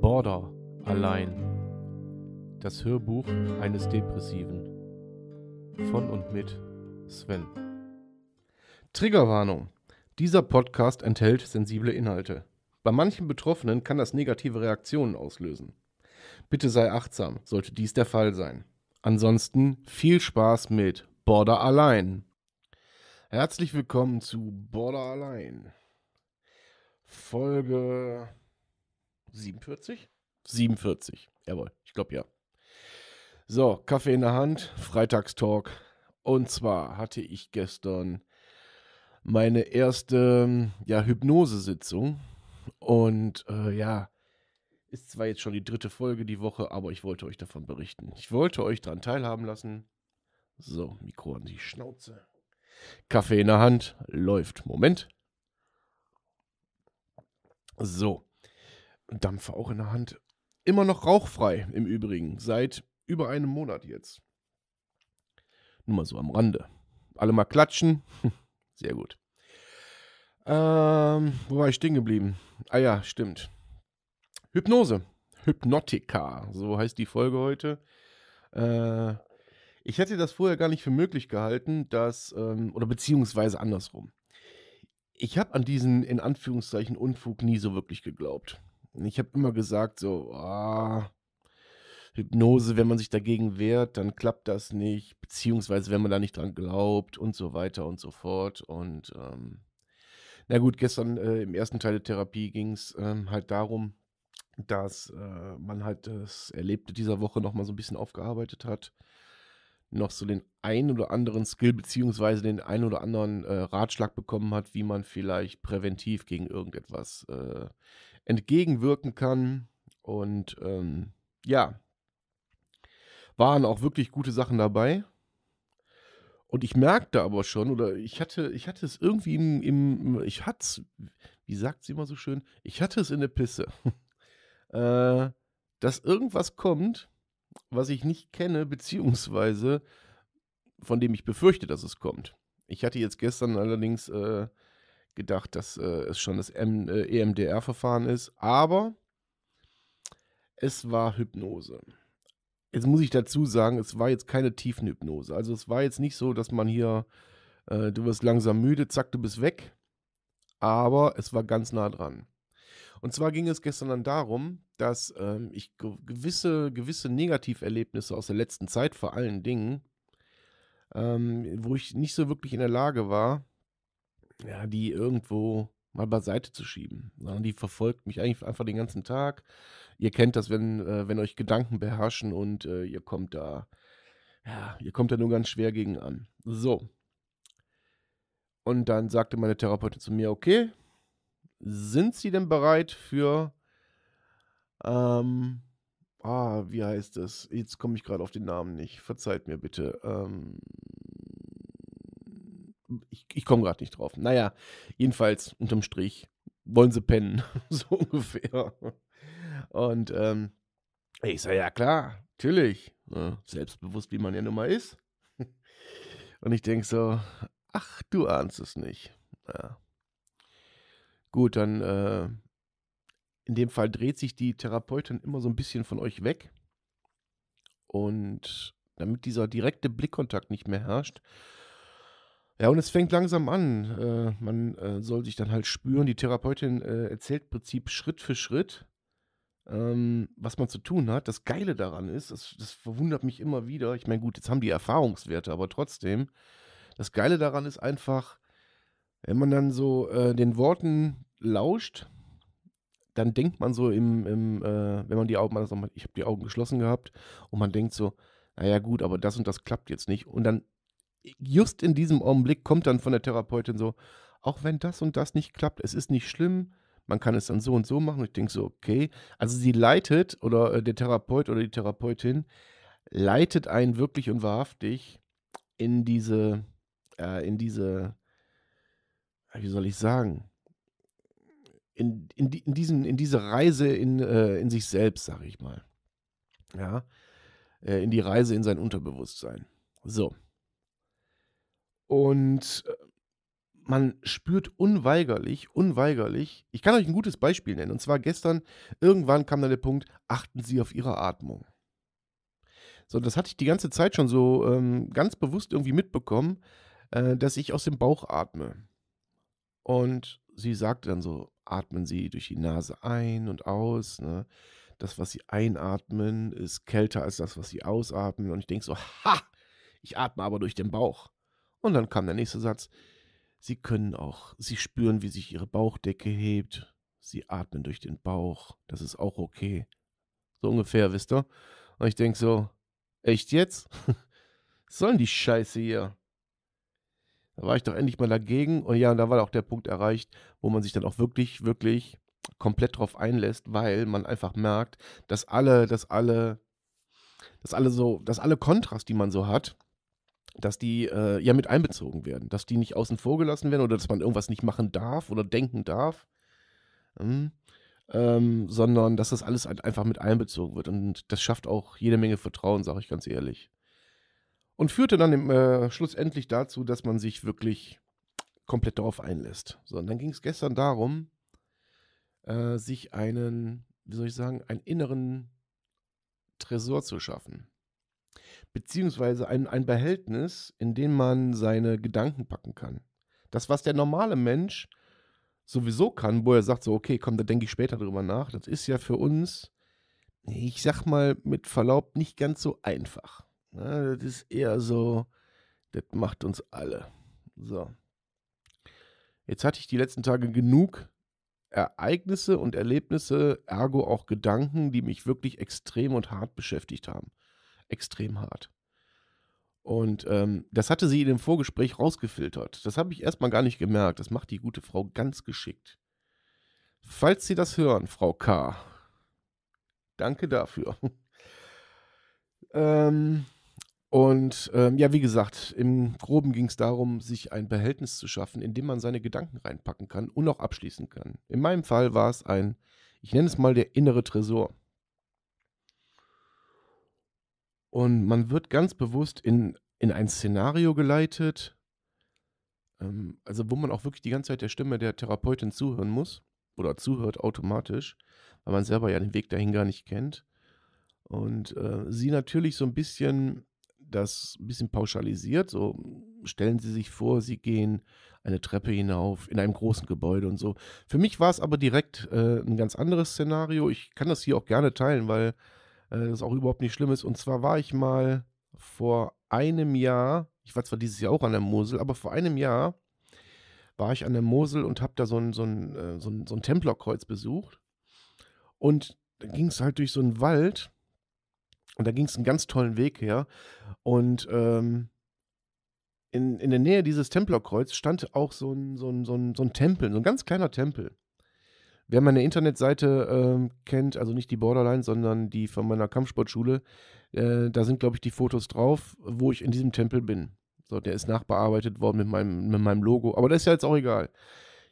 Border allein. Das Hörbuch eines Depressiven. Von und mit Sven. Triggerwarnung. Dieser Podcast enthält sensible Inhalte. Bei manchen Betroffenen kann das negative Reaktionen auslösen. Bitte sei achtsam, sollte dies der Fall sein. Ansonsten viel Spaß mit Border Allein. Herzlich willkommen zu Border Allein. Folge 47? 47, jawohl, ich glaube ja. So, Kaffee in der Hand, Freitagstalk. Und zwar hatte ich gestern meine erste ähm, ja, Hypnosesitzung. Und äh, ja, ist zwar jetzt schon die dritte Folge die Woche, aber ich wollte euch davon berichten. Ich wollte euch daran teilhaben lassen. So, Mikro an die Schnauze. Kaffee in der Hand, läuft. Moment. So. Dampfer auch in der Hand. Immer noch rauchfrei im Übrigen, seit über einem Monat jetzt. Nur mal so am Rande. Alle mal klatschen. Sehr gut. Ähm, wo war ich stehen geblieben? Ah ja, stimmt. Hypnose. Hypnotika, so heißt die Folge heute. Äh, ich hätte das vorher gar nicht für möglich gehalten, dass, ähm, oder beziehungsweise andersrum. Ich habe an diesen in Anführungszeichen Unfug nie so wirklich geglaubt. Ich habe immer gesagt, so, ah, Hypnose, wenn man sich dagegen wehrt, dann klappt das nicht, beziehungsweise wenn man da nicht dran glaubt und so weiter und so fort. Und ähm, na gut, gestern äh, im ersten Teil der Therapie ging es ähm, halt darum, dass äh, man halt das Erlebte dieser Woche nochmal so ein bisschen aufgearbeitet hat, noch so den ein oder anderen Skill beziehungsweise den ein oder anderen äh, Ratschlag bekommen hat, wie man vielleicht präventiv gegen irgendetwas äh, entgegenwirken kann. Und ähm, ja, waren auch wirklich gute Sachen dabei. Und ich merkte aber schon, oder ich hatte, ich hatte es irgendwie im, im ich hatte es, wie sagt sie immer so schön, ich hatte es in der Pisse, äh, dass irgendwas kommt, was ich nicht kenne, beziehungsweise von dem ich befürchte, dass es kommt. Ich hatte jetzt gestern allerdings äh, gedacht, dass äh, es schon das M äh, EMDR-Verfahren ist, aber es war Hypnose. Jetzt muss ich dazu sagen, es war jetzt keine Tiefenhypnose. Also es war jetzt nicht so, dass man hier, äh, du wirst langsam müde, zack, du bist weg. Aber es war ganz nah dran. Und zwar ging es gestern dann darum, dass ähm, ich gewisse, gewisse Negativerlebnisse aus der letzten Zeit, vor allen Dingen, ähm, wo ich nicht so wirklich in der Lage war, ja, die irgendwo mal beiseite zu schieben, sondern die verfolgt mich eigentlich einfach den ganzen Tag. Ihr kennt das, wenn, äh, wenn euch Gedanken beherrschen und äh, ihr kommt da, ja, ihr kommt da nur ganz schwer gegen an. So. Und dann sagte meine Therapeutin zu mir, okay, sind Sie denn bereit für, ähm, ah, wie heißt es? Jetzt komme ich gerade auf den Namen nicht, verzeiht mir bitte. Ähm, ich, ich komme gerade nicht drauf. Naja, jedenfalls unterm Strich wollen sie pennen, so ungefähr. Und ähm, ich sage, ja klar, natürlich, ja, ne? selbstbewusst, wie man ja nun mal ist. Und ich denke so, ach, du ahnst es nicht. Ja. Gut, dann äh, in dem Fall dreht sich die Therapeutin immer so ein bisschen von euch weg. Und damit dieser direkte Blickkontakt nicht mehr herrscht, ja, und es fängt langsam an. Äh, man äh, soll sich dann halt spüren. Die Therapeutin äh, erzählt im Prinzip Schritt für Schritt, ähm, was man zu tun hat. Das Geile daran ist, das, das verwundert mich immer wieder. Ich meine, gut, jetzt haben die Erfahrungswerte, aber trotzdem, das Geile daran ist einfach, wenn man dann so äh, den Worten lauscht, dann denkt man so im, im äh, wenn man die Augen, ich habe die Augen geschlossen gehabt und man denkt so, naja gut, aber das und das klappt jetzt nicht. Und dann just in diesem Augenblick kommt dann von der Therapeutin so, auch wenn das und das nicht klappt, es ist nicht schlimm, man kann es dann so und so machen. ich denke so, okay. Also sie leitet oder äh, der Therapeut oder die Therapeutin leitet einen wirklich und wahrhaftig in diese, äh, in diese, wie soll ich sagen, in, in, in, diesen, in diese Reise in, äh, in sich selbst, sage ich mal. Ja, äh, in die Reise in sein Unterbewusstsein. So, und äh, man spürt unweigerlich, unweigerlich, ich kann euch ein gutes Beispiel nennen. Und zwar gestern, irgendwann kam dann der Punkt, achten Sie auf Ihre Atmung. So, das hatte ich die ganze Zeit schon so ähm, ganz bewusst irgendwie mitbekommen, äh, dass ich aus dem Bauch atme. Und sie sagte dann so, atmen Sie durch die Nase ein und aus. Ne? Das, was Sie einatmen, ist kälter als das, was Sie ausatmen. Und ich denke so, ha, ich atme aber durch den Bauch. Und dann kam der nächste Satz. Sie können auch, Sie spüren, wie sich Ihre Bauchdecke hebt. Sie atmen durch den Bauch. Das ist auch okay. So ungefähr, wisst ihr? Und ich denke so, echt jetzt? Was soll die Scheiße hier? Da war ich doch endlich mal dagegen. Und ja, und da war auch der Punkt erreicht, wo man sich dann auch wirklich, wirklich komplett drauf einlässt, weil man einfach merkt, dass alle, dass alle, dass alle so, dass alle Kontrast, die man so hat, dass die äh, ja mit einbezogen werden, dass die nicht außen vor gelassen werden oder dass man irgendwas nicht machen darf oder denken darf, ähm, ähm, sondern dass das alles halt einfach mit einbezogen wird. Und das schafft auch jede Menge Vertrauen, sage ich ganz ehrlich. Und führte dann im, äh, schlussendlich dazu, dass man sich wirklich komplett darauf einlässt. So, und dann ging es gestern darum, äh, sich einen, wie soll ich sagen, einen inneren Tresor zu schaffen beziehungsweise ein, ein Behältnis, in dem man seine Gedanken packen kann. Das, was der normale Mensch sowieso kann, wo er sagt so, okay, komm, da denke ich später drüber nach, das ist ja für uns, ich sag mal, mit Verlaub nicht ganz so einfach. Ja, ne, das ist eher so, das macht uns alle. So. Jetzt hatte ich die letzten Tage genug Ereignisse und Erlebnisse, ergo auch Gedanken, die mich wirklich extrem und hart beschäftigt haben extrem hart. Und ähm, das hatte sie in dem Vorgespräch rausgefiltert. Das habe ich erstmal gar nicht gemerkt. Das macht die gute Frau ganz geschickt. Falls Sie das hören, Frau K., danke dafür. ähm, und ähm, ja, wie gesagt, im Groben ging es darum, sich ein Behältnis zu schaffen, in dem man seine Gedanken reinpacken kann und auch abschließen kann. In meinem Fall war es ein, ich nenne es mal der innere Tresor. Und man wird ganz bewusst in, in ein Szenario geleitet, ähm, also wo man auch wirklich die ganze Zeit der Stimme der Therapeutin zuhören muss oder zuhört automatisch, weil man selber ja den Weg dahin gar nicht kennt. Und äh, sie natürlich so ein bisschen das ein bisschen pauschalisiert. So stellen Sie sich vor, Sie gehen eine Treppe hinauf in einem großen Gebäude und so. Für mich war es aber direkt äh, ein ganz anderes Szenario. Ich kann das hier auch gerne teilen, weil äh, das auch überhaupt nicht schlimm ist. Und zwar war ich mal vor einem Jahr, ich war zwar dieses Jahr auch an der Mosel, aber vor einem Jahr war ich an der Mosel und habe da so ein, so ein, äh, so ein, so ein Templerkreuz besucht. Und da ging es halt durch so einen Wald und da ging es einen ganz tollen Weg her. Und ähm, in, in der Nähe dieses Templerkreuz stand auch so ein, so, ein, so, ein, so ein Tempel, so ein ganz kleiner Tempel. Wer meine Internetseite äh, kennt, also nicht die Borderline, sondern die von meiner Kampfsportschule, äh, da sind, glaube ich, die Fotos drauf, wo ich in diesem Tempel bin. So, der ist nachbearbeitet worden mit meinem, mit meinem Logo, aber das ist ja jetzt auch egal.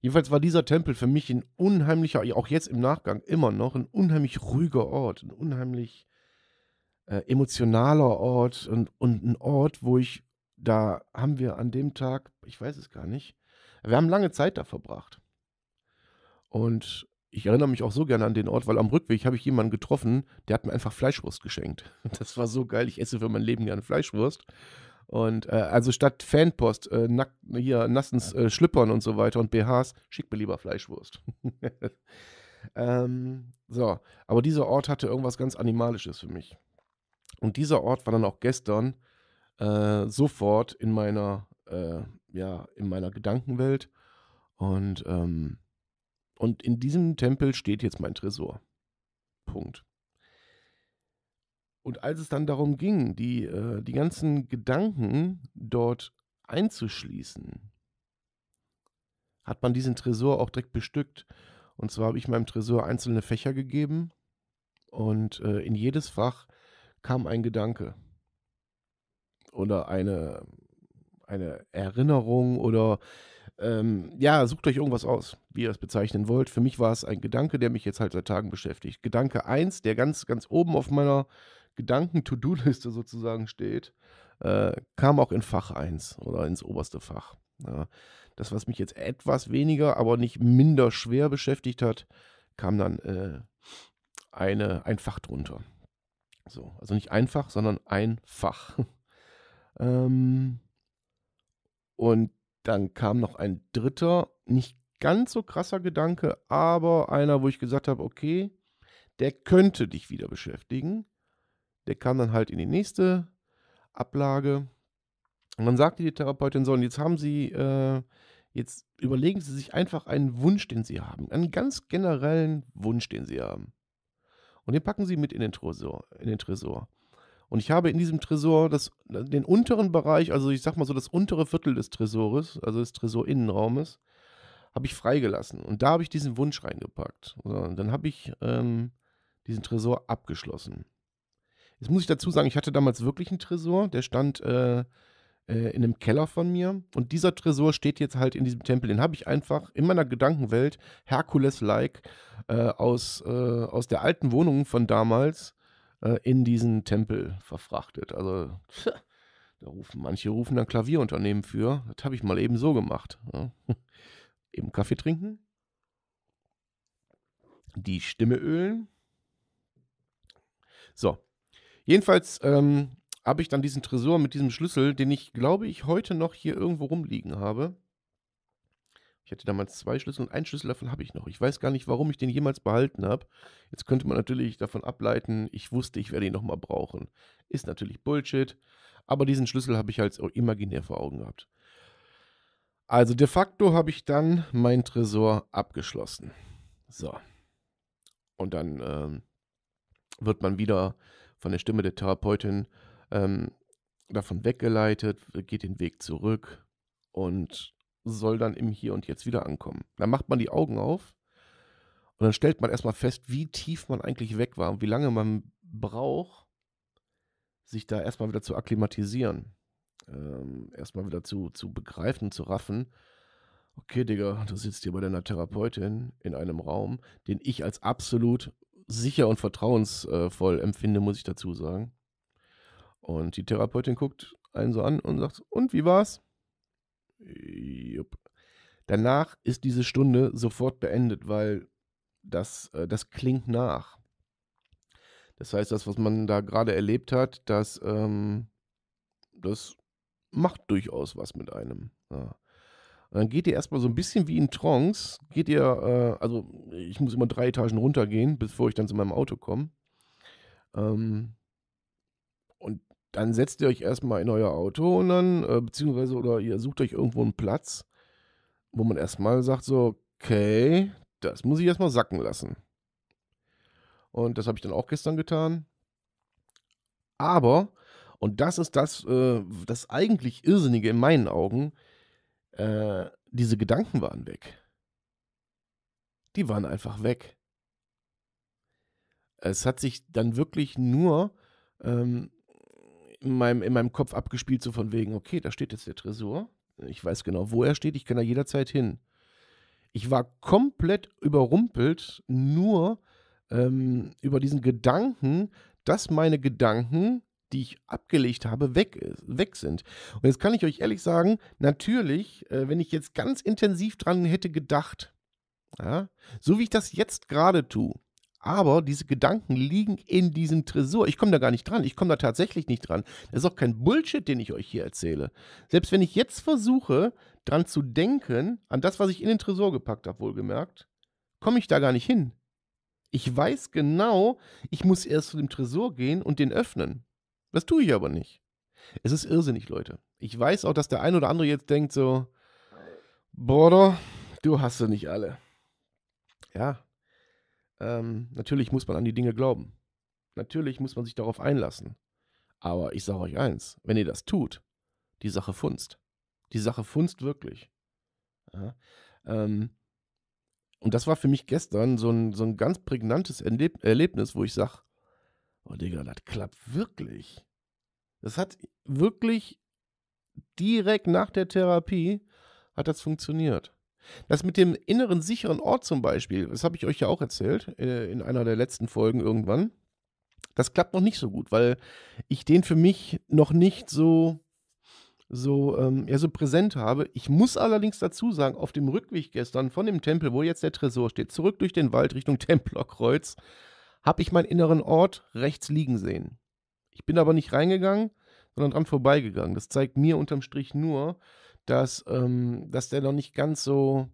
Jedenfalls war dieser Tempel für mich ein unheimlicher, auch jetzt im Nachgang immer noch, ein unheimlich ruhiger Ort, ein unheimlich äh, emotionaler Ort und, und ein Ort, wo ich, da haben wir an dem Tag, ich weiß es gar nicht, wir haben lange Zeit da verbracht. Und ich erinnere mich auch so gerne an den Ort, weil am Rückweg habe ich jemanden getroffen, der hat mir einfach Fleischwurst geschenkt. Das war so geil. Ich esse für mein Leben gerne Fleischwurst. Und äh, also statt Fanpost, äh, nack, hier nassens äh, Schlüppern und so weiter und BHs, schickt mir lieber Fleischwurst. ähm, so, aber dieser Ort hatte irgendwas ganz Animalisches für mich. Und dieser Ort war dann auch gestern äh, sofort in meiner, äh, ja, in meiner Gedankenwelt. Und ähm, und in diesem Tempel steht jetzt mein Tresor. Punkt. Und als es dann darum ging, die, äh, die ganzen Gedanken dort einzuschließen, hat man diesen Tresor auch direkt bestückt. Und zwar habe ich meinem Tresor einzelne Fächer gegeben und äh, in jedes Fach kam ein Gedanke oder eine, eine Erinnerung oder ähm, ja, sucht euch irgendwas aus, wie ihr es bezeichnen wollt. Für mich war es ein Gedanke, der mich jetzt halt seit Tagen beschäftigt. Gedanke 1, der ganz, ganz oben auf meiner Gedanken-To-Do-Liste sozusagen steht, äh, kam auch in Fach 1 oder ins oberste Fach. Ja, das, was mich jetzt etwas weniger, aber nicht minder schwer beschäftigt hat, kam dann äh, eine, ein Fach drunter. So, also nicht einfach, sondern ein Fach. ähm, und dann kam noch ein dritter, nicht ganz so krasser Gedanke, aber einer, wo ich gesagt habe, okay, der könnte dich wieder beschäftigen. Der kam dann halt in die nächste Ablage. Und dann sagte die Therapeutin so, und jetzt haben Sie, äh, jetzt überlegen Sie sich einfach einen Wunsch, den Sie haben, einen ganz generellen Wunsch, den Sie haben. Und den packen Sie mit in den Tresor. In den Tresor. Und ich habe in diesem Tresor das, den unteren Bereich, also ich sag mal so das untere Viertel des Tresores, also des Tresorinnenraumes, habe ich freigelassen. Und da habe ich diesen Wunsch reingepackt. Und dann habe ich ähm, diesen Tresor abgeschlossen. Jetzt muss ich dazu sagen, ich hatte damals wirklich einen Tresor, der stand äh, äh, in einem Keller von mir. Und dieser Tresor steht jetzt halt in diesem Tempel. Den habe ich einfach in meiner Gedankenwelt, Herkules-like, äh, aus, äh, aus der alten Wohnung von damals äh, in diesen Tempel verfrachtet. Also tja, da rufen manche rufen dann Klavierunternehmen für. Das habe ich mal eben so gemacht. Ja. Eben Kaffee trinken, die Stimme ölen. So, jedenfalls ähm, habe ich dann diesen Tresor mit diesem Schlüssel, den ich glaube ich heute noch hier irgendwo rumliegen habe. Ich hatte damals zwei Schlüssel und einen Schlüssel davon habe ich noch. Ich weiß gar nicht, warum ich den jemals behalten habe. Jetzt könnte man natürlich davon ableiten, ich wusste, ich werde ihn nochmal brauchen. Ist natürlich Bullshit, aber diesen Schlüssel habe ich halt imaginär vor Augen gehabt. Also de facto habe ich dann mein Tresor abgeschlossen. So. Und dann ähm, wird man wieder von der Stimme der Therapeutin ähm, davon weggeleitet, geht den Weg zurück und soll dann im Hier und Jetzt wieder ankommen. Dann macht man die Augen auf und dann stellt man erstmal fest, wie tief man eigentlich weg war und wie lange man braucht, sich da erstmal wieder zu akklimatisieren. Ähm, erstmal wieder zu, zu begreifen, zu raffen. Okay, Digga, du sitzt hier bei deiner Therapeutin in einem Raum, den ich als absolut sicher und vertrauensvoll äh, empfinde, muss ich dazu sagen. Und die Therapeutin guckt einen so an und sagt, und wie war's? Jupp. Danach ist diese Stunde sofort beendet, weil das, äh, das klingt nach. Das heißt, das, was man da gerade erlebt hat, das, ähm, das macht durchaus was mit einem. Ja. Und dann geht ihr erstmal so ein bisschen wie in Trance, geht ihr, äh, also ich muss immer drei Etagen runtergehen, bevor ich dann zu meinem Auto komme. Ähm, und dann setzt ihr euch erstmal in euer Auto und dann, äh, beziehungsweise, oder ihr sucht euch irgendwo einen Platz, wo man erstmal sagt, so, okay, das muss ich erstmal sacken lassen. Und das habe ich dann auch gestern getan. Aber, und das ist das, äh, das eigentlich Irrsinnige in meinen Augen, äh, diese Gedanken waren weg. Die waren einfach weg. Es hat sich dann wirklich nur ähm, in meinem, in meinem Kopf abgespielt, so von wegen, okay, da steht jetzt der Tresor. Ich weiß genau, wo er steht, ich kann da jederzeit hin. Ich war komplett überrumpelt, nur ähm, über diesen Gedanken, dass meine Gedanken, die ich abgelegt habe, weg, weg sind. Und jetzt kann ich euch ehrlich sagen, natürlich, äh, wenn ich jetzt ganz intensiv dran hätte gedacht, ja, so wie ich das jetzt gerade tue, aber diese Gedanken liegen in diesem Tresor. Ich komme da gar nicht dran. Ich komme da tatsächlich nicht dran. Das ist auch kein Bullshit, den ich euch hier erzähle. Selbst wenn ich jetzt versuche, dran zu denken, an das, was ich in den Tresor gepackt habe, wohlgemerkt, komme ich da gar nicht hin. Ich weiß genau, ich muss erst zu dem Tresor gehen und den öffnen. Das tue ich aber nicht. Es ist irrsinnig, Leute. Ich weiß auch, dass der ein oder andere jetzt denkt so, Border, du hast sie nicht alle. Ja, ähm, natürlich muss man an die Dinge glauben. Natürlich muss man sich darauf einlassen. Aber ich sage euch eins, wenn ihr das tut, die Sache funzt. Die Sache funzt wirklich. Ja, ähm, und das war für mich gestern so ein, so ein ganz prägnantes Erleb Erlebnis, wo ich sage, oh Digga, das klappt wirklich. Das hat wirklich direkt nach der Therapie hat das funktioniert. Das mit dem inneren sicheren Ort zum Beispiel, das habe ich euch ja auch erzählt äh, in einer der letzten Folgen irgendwann. Das klappt noch nicht so gut, weil ich den für mich noch nicht so so, ähm, ja, so präsent habe. Ich muss allerdings dazu sagen, auf dem Rückweg gestern von dem Tempel, wo jetzt der Tresor steht, zurück durch den Wald Richtung Templerkreuz, habe ich meinen inneren Ort rechts liegen sehen. Ich bin aber nicht reingegangen, sondern dran vorbeigegangen. Das zeigt mir unterm Strich nur, dass, ähm, dass der noch nicht ganz so,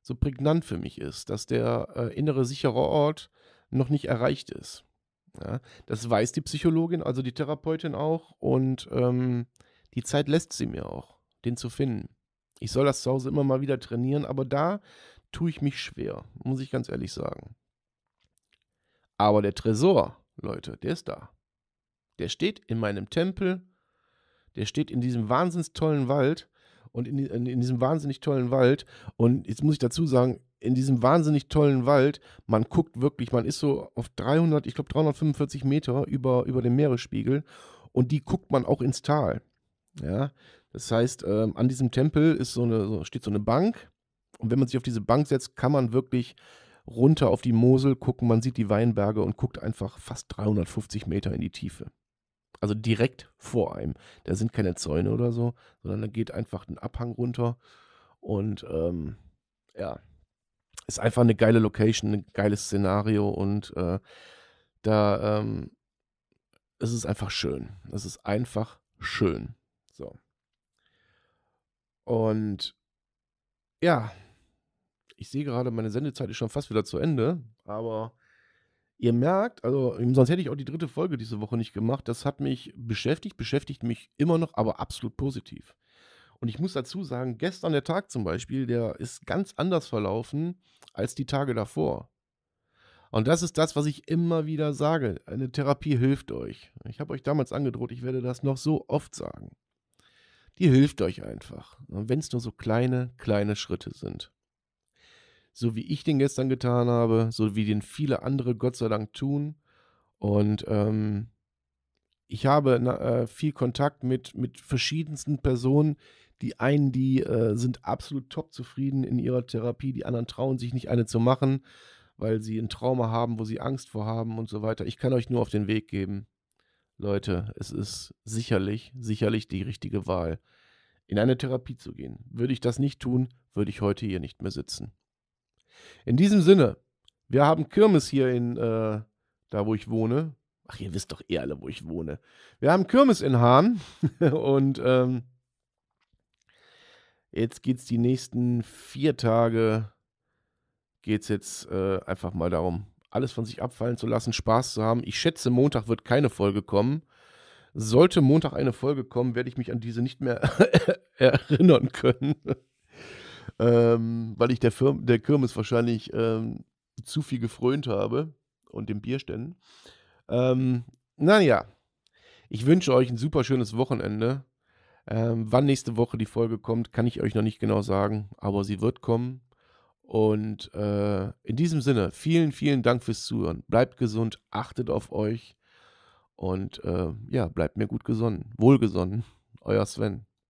so prägnant für mich ist, dass der äh, innere sichere Ort noch nicht erreicht ist. Ja, das weiß die Psychologin, also die Therapeutin auch und ähm, die Zeit lässt sie mir auch, den zu finden. Ich soll das zu Hause immer mal wieder trainieren, aber da tue ich mich schwer, muss ich ganz ehrlich sagen. Aber der Tresor, Leute, der ist da. Der steht in meinem Tempel, der steht in diesem wahnsinns tollen Wald und in, in, in, diesem wahnsinnig tollen Wald. Und jetzt muss ich dazu sagen, in diesem wahnsinnig tollen Wald, man guckt wirklich, man ist so auf 300, ich glaube 345 Meter über, über dem Meeresspiegel und die guckt man auch ins Tal. Ja, das heißt, ähm, an diesem Tempel ist so eine, so, steht so eine Bank und wenn man sich auf diese Bank setzt, kann man wirklich runter auf die Mosel gucken, man sieht die Weinberge und guckt einfach fast 350 Meter in die Tiefe also direkt vor einem. Da sind keine Zäune oder so, sondern da geht einfach ein Abhang runter und ähm, ja, ist einfach eine geile Location, ein geiles Szenario und äh, da ähm, es einfach schön. Es ist einfach schön. So. Und ja, ich sehe gerade, meine Sendezeit ist schon fast wieder zu Ende, aber Ihr merkt, also ähm, sonst hätte ich auch die dritte Folge diese Woche nicht gemacht. Das hat mich beschäftigt, beschäftigt mich immer noch, aber absolut positiv. Und ich muss dazu sagen, gestern der Tag zum Beispiel, der ist ganz anders verlaufen als die Tage davor. Und das ist das, was ich immer wieder sage. Eine Therapie hilft euch. Ich habe euch damals angedroht, ich werde das noch so oft sagen. Die hilft euch einfach, ne, wenn es nur so kleine, kleine Schritte sind so wie ich den gestern getan habe, so wie den viele andere Gott sei Dank tun. Und ähm, ich habe äh, viel Kontakt mit, mit verschiedensten Personen. Die einen, die äh, sind absolut top zufrieden in ihrer Therapie, die anderen trauen sich nicht eine zu machen, weil sie ein Trauma haben, wo sie Angst vor haben und so weiter. Ich kann euch nur auf den Weg geben. Leute, es ist sicherlich, sicherlich die richtige Wahl, in eine Therapie zu gehen. Würde ich das nicht tun, würde ich heute hier nicht mehr sitzen. In diesem Sinne, wir haben Kirmes hier in, äh, da wo ich wohne. Ach, ihr wisst doch eh alle, wo ich wohne. Wir haben Kirmes in Hahn und ähm, jetzt es die nächsten vier Tage, geht's jetzt äh, einfach mal darum, alles von sich abfallen zu lassen, Spaß zu haben. Ich schätze, Montag wird keine Folge kommen. Sollte Montag eine Folge kommen, werde ich mich an diese nicht mehr erinnern können ähm, weil ich der, Firm der Kirmes wahrscheinlich ähm, zu viel gefrönt habe und den Bierständen. Ähm, naja, ich wünsche euch ein super schönes Wochenende. Ähm, wann nächste Woche die Folge kommt, kann ich euch noch nicht genau sagen, aber sie wird kommen. Und äh, in diesem Sinne, vielen, vielen Dank fürs Zuhören. Bleibt gesund, achtet auf euch und äh, ja, bleibt mir gut gesonnen, wohlgesonnen. Euer Sven.